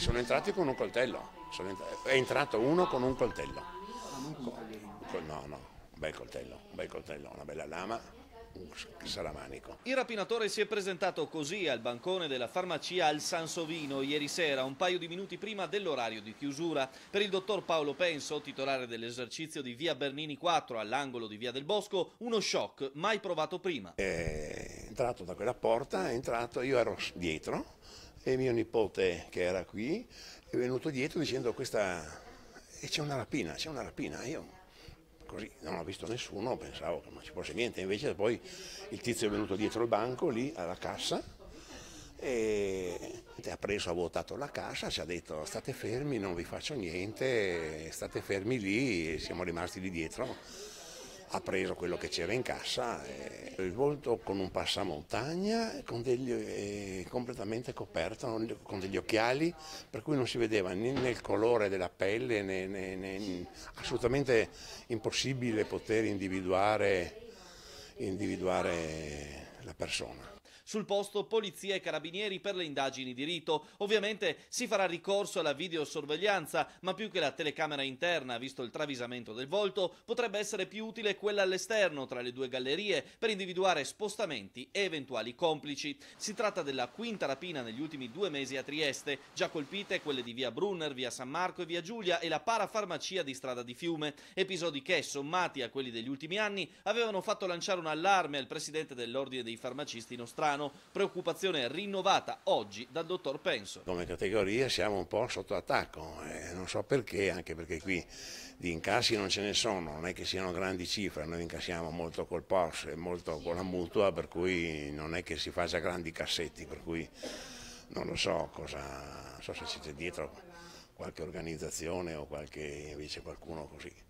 sono entrati con un coltello, entrato, è entrato uno con un coltello. Con, no, no, un bel coltello, un bel coltello, una bella lama, Salamanico. Il rapinatore si è presentato così al bancone della farmacia al Sansovino ieri sera, un paio di minuti prima dell'orario di chiusura. Per il dottor Paolo Penso, titolare dell'esercizio di via Bernini 4 all'angolo di via del Bosco, uno shock mai provato prima. È entrato da quella porta, è entrato, io ero dietro, e mio nipote che era qui è venuto dietro dicendo questa e eh, c'è una rapina, c'è una rapina. Io così non ho visto nessuno, pensavo che non ci fosse niente, invece poi il tizio è venuto dietro il banco lì alla cassa e ha preso, ha vuotato la cassa, ci ha detto state fermi, non vi faccio niente, state fermi lì e siamo rimasti lì dietro ha preso quello che c'era in cassa, e eh, rivolto con un passamontagna con degli, eh, completamente coperto con degli occhiali per cui non si vedeva né nel colore della pelle né, né, né assolutamente impossibile poter individuare, individuare la persona. Sul posto polizia e carabinieri per le indagini di rito. Ovviamente si farà ricorso alla videosorveglianza, ma più che la telecamera interna, visto il travisamento del volto, potrebbe essere più utile quella all'esterno, tra le due gallerie, per individuare spostamenti e eventuali complici. Si tratta della quinta rapina negli ultimi due mesi a Trieste, già colpite quelle di via Brunner, via San Marco e via Giulia e la parafarmacia di Strada di Fiume, episodi che, sommati a quelli degli ultimi anni, avevano fatto lanciare un allarme al presidente dell'Ordine dei Farmacisti nostrano, Milano, preoccupazione rinnovata oggi dal dottor Penso. Come categoria siamo un po' sotto attacco, eh, non so perché, anche perché qui di incassi non ce ne sono, non è che siano grandi cifre, noi incassiamo molto col POS e molto con la mutua, per cui non è che si faccia grandi cassetti, per cui non lo so cosa, non so se c'è dietro qualche organizzazione o qualche invece qualcuno così.